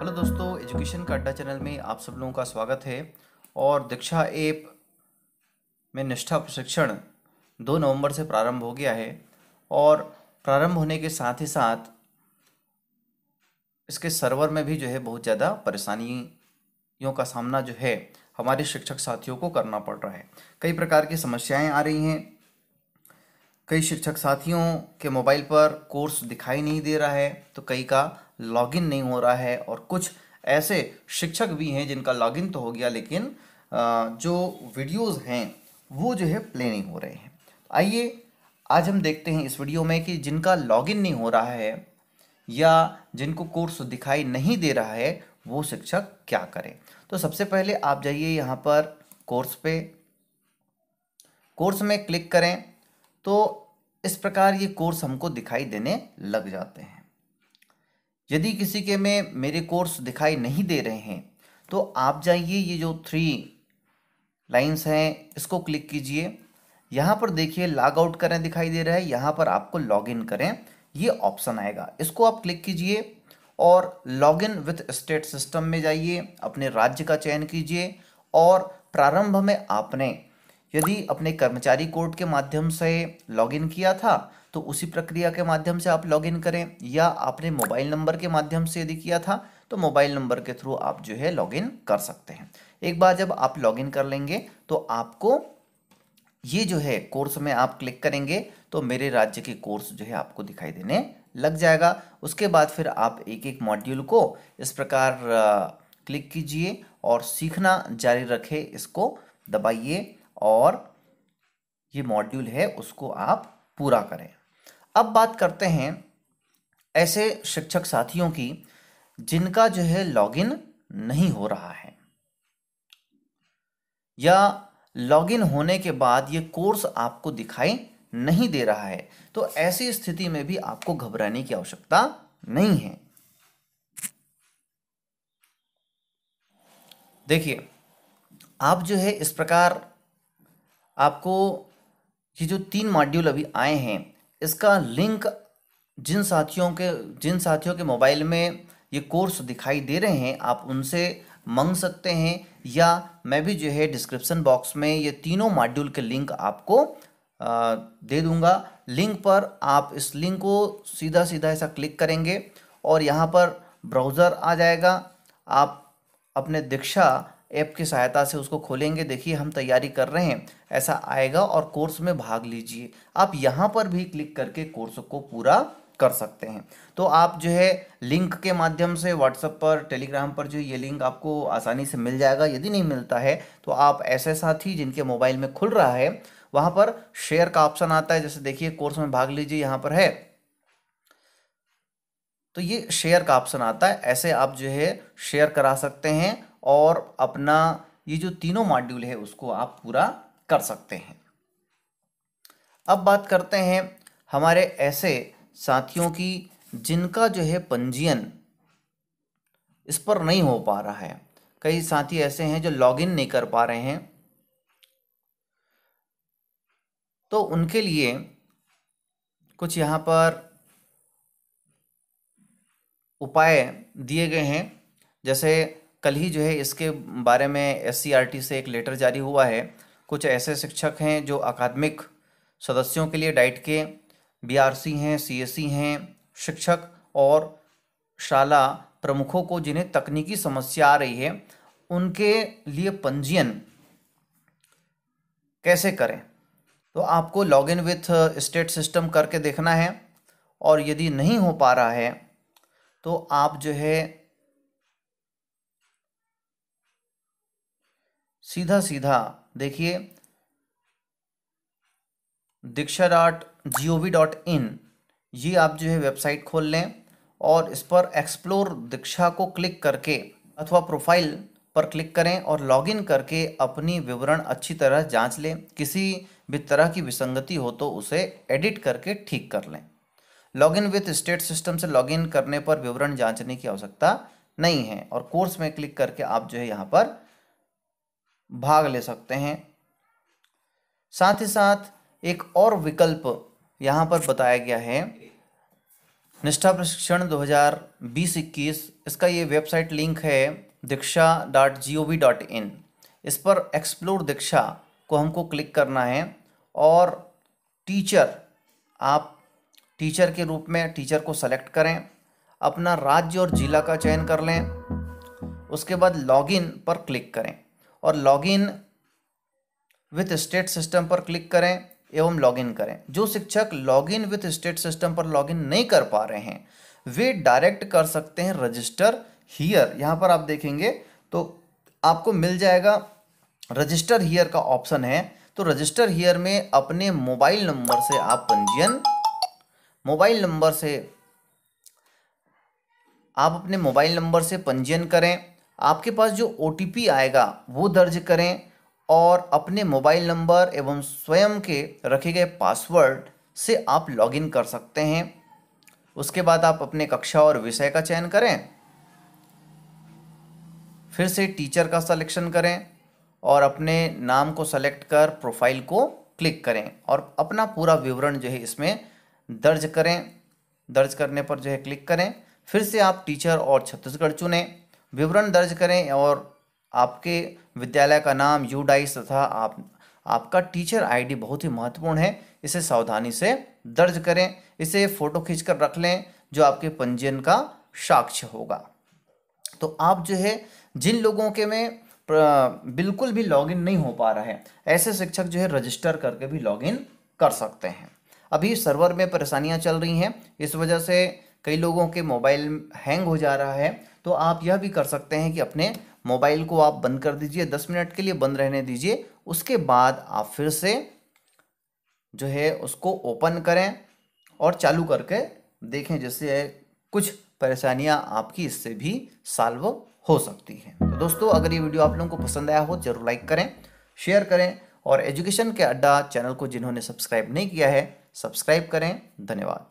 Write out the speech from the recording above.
hello दोस्तों education का अड्डा चैनल में आप सब लोगों का स्वागत है और दीक्षा ऐप में निष्ठा प्रशिक्षण 2 नवंबर से प्रारंभ हो गया है और प्रारंभ होने के साथ ही साथ इसके सर्वर में भी जो है बहुत ज़्यादा परेशानियों का सामना जो है हमारे शिक्षक साथियों को करना पड़ रहा है कई प्रकार की समस्याएं आ रही हैं कई शिक्षक साथियों के मोबाइल पर कोर्स दिखाई नहीं दे रहा है तो कई का लॉगिन नहीं हो रहा है और कुछ ऐसे शिक्षक भी हैं जिनका लॉगिन तो हो गया लेकिन जो वीडियोस हैं वो जो है प्ले नहीं हो रहे हैं आइए आज हम देखते हैं इस वीडियो में कि जिनका लॉगिन नहीं हो रहा है या जिनको कोर्स दिखाई नहीं दे रहा है वो शिक्षक क्या करें तो सबसे पहले आप जाइए यहाँ पर कोर्स पे कोर्स में क्लिक करें तो इस प्रकार ये कोर्स हमको दिखाई देने लग जाते हैं यदि किसी के में मेरे कोर्स दिखाई नहीं दे रहे हैं तो आप जाइए ये जो थ्री लाइंस हैं इसको क्लिक कीजिए यहाँ पर देखिए लॉग आउट करें दिखाई दे रहा है यहाँ पर आपको लॉग इन करें ये ऑप्शन आएगा इसको आप क्लिक कीजिए और log in with state system में जाइए अपने राज्य का चयन कीजिए और प्रारंभ में आपने यदि अपने कर्मचारी कोड के माध्यम से लॉगिन किया था तो उसी प्रक्रिया के माध्यम से आप लॉगिन करें या आपने मोबाइल नंबर के माध्यम से यदि किया था तो मोबाइल नंबर के थ्रू आप जो है लॉगिन कर सकते हैं एक बार जब आप लॉगिन कर लेंगे तो आपको ये जो है कोर्स में आप क्लिक करेंगे तो मेरे राज्य के कोर्स जो है आपको दिखाई देने लग जाएगा उसके बाद फिर आप एक एक मॉड्यूल को इस प्रकार क्लिक कीजिए और सीखना जारी रखें इसको दबाइए और ये मॉड्यूल है उसको आप पूरा करें अब बात करते हैं ऐसे शिक्षक साथियों की जिनका जो है लॉगिन नहीं हो रहा है या लॉगिन होने के बाद ये कोर्स आपको दिखाई नहीं दे रहा है तो ऐसी स्थिति में भी आपको घबराने की आवश्यकता नहीं है देखिए आप जो है इस प्रकार आपको ये जो तीन मॉड्यूल अभी आए हैं इसका लिंक जिन साथियों के जिन साथियों के मोबाइल में ये कोर्स दिखाई दे रहे हैं आप उनसे मंग सकते हैं या मैं भी जो है डिस्क्रिप्सन बॉक्स में ये तीनों मॉड्यूल के लिंक आपको दे दूंगा लिंक पर आप इस लिंक को सीधा सीधा ऐसा क्लिक करेंगे और यहाँ पर ब्राउज़र आ जाएगा आप अपने दीक्षा ऐप की सहायता से उसको खोलेंगे देखिए हम तैयारी कर रहे हैं ऐसा आएगा और कोर्स में भाग लीजिए आप यहाँ पर भी क्लिक करके कोर्स को पूरा कर सकते हैं तो आप जो है लिंक के माध्यम से व्हाट्सएप पर टेलीग्राम पर जो ये लिंक आपको आसानी से मिल जाएगा यदि नहीं मिलता है तो आप ऐसे साथी जिनके मोबाइल में खुल रहा है वहां पर शेयर का ऑप्शन आता है जैसे देखिए कोर्स में भाग लीजिए यहाँ पर है तो ये शेयर का ऑप्शन आता है ऐसे आप जो है शेयर करा सकते हैं और अपना ये जो तीनों मॉड्यूल है उसको आप पूरा कर सकते हैं अब बात करते हैं हमारे ऐसे साथियों की जिनका जो है पंजीयन इस पर नहीं हो पा रहा है कई साथी ऐसे हैं जो लॉगिन नहीं कर पा रहे हैं तो उनके लिए कुछ यहाँ पर उपाय दिए गए हैं जैसे कल ही जो है इसके बारे में एस से एक लेटर जारी हुआ है कुछ ऐसे शिक्षक हैं जो अकादमिक सदस्यों के लिए डाइट के बीआरसी हैं सीएससी e हैं शिक्षक और शाला प्रमुखों को जिन्हें तकनीकी समस्या आ रही है उनके लिए पंजीयन कैसे करें तो आपको log in with state system करके देखना है और यदि नहीं हो पा रहा है तो आप जो है सीधा सीधा देखिए Diksha dot G O V dot in ये आप जो है वेबसाइट खोल लें और इस पर एक्सप्लोर दीक्षा को क्लिक करके अथवा प्रोफाइल पर क्लिक करें और लॉगिन करके अपनी विवरण अच्छी तरह जांच लें किसी भी तरह की विसंगति हो तो उसे एडिट करके ठीक कर लें लॉगिन विथ स्टेट सिस्टम से लॉगिन करने पर विवरण जांचने की आवश्यकता नहीं है और कोर्स में क्लिक करके आप जो है यहाँ पर भाग ले सकते हैं साथ ही साथ एक और विकल्प यहाँ पर बताया गया है निष्ठा प्रशिक्षण 2020-21 इसका ये वेबसाइट लिंक है Diksha dot G O V dot in इस पर एक्सप्लोर दीक्षा को हमको क्लिक करना है और टीचर आप टीचर के रूप में टीचर को सेलेक्ट करें अपना राज्य और जिला का चयन कर लें उसके बाद लॉगिन पर क्लिक करें और लॉगिन विथ स्टेट सिस्टम पर क्लिक करें एवं लॉगिन करें जो शिक्षक लॉगिन विथ स्टेट सिस्टम पर लॉगिन नहीं कर पा रहे हैं वे डायरेक्ट कर सकते हैं रजिस्टर हियर यहाँ पर आप देखेंगे तो आपको मिल जाएगा रजिस्टर हियर का ऑप्शन है तो रजिस्टर हियर में अपने मोबाइल नंबर से आप पंजीयन मोबाइल नंबर से आप अपने मोबाइल नंबर से पंजीयन करें आपके पास जो ओ आएगा वो दर्ज करें और अपने मोबाइल नंबर एवं स्वयं के रखे गए पासवर्ड से आप लॉगिन कर सकते हैं उसके बाद आप अपने कक्षा और विषय का चयन करें फिर से टीचर का सिलेक्शन करें और अपने नाम को सेलेक्ट कर प्रोफाइल को क्लिक करें और अपना पूरा विवरण जो है इसमें दर्ज करें दर्ज करने पर जो है क्लिक करें फिर से आप टीचर और छत्तीसगढ़ चुनें विवरण दर्ज करें और आपके विद्यालय का नाम यू डाइस तथा आप आपका टीचर आईडी बहुत ही महत्वपूर्ण है इसे सावधानी से दर्ज करें इसे फ़ोटो खींचकर रख लें जो आपके पंजीयन का साक्ष्य होगा तो आप जो है जिन लोगों के में बिल्कुल भी लॉगिन नहीं हो पा रहा है ऐसे शिक्षक जो है रजिस्टर करके भी लॉगिन कर सकते हैं अभी सर्वर में परेशानियां चल रही हैं इस वजह से कई लोगों के मोबाइल हैंग हो जा रहा है तो आप यह भी कर सकते हैं कि अपने मोबाइल को आप बंद कर दीजिए दस मिनट के लिए बंद रहने दीजिए उसके बाद आप फिर से जो है उसको ओपन करें और चालू करके देखें जैसे कुछ परेशानियां आपकी इससे भी सॉल्व हो सकती हैं तो दोस्तों अगर ये वीडियो आप लोगों को पसंद आया हो जरूर लाइक करें शेयर करें और एजुकेशन के अड्डा चैनल को जिन्होंने सब्सक्राइब नहीं किया है सब्सक्राइब करें धन्यवाद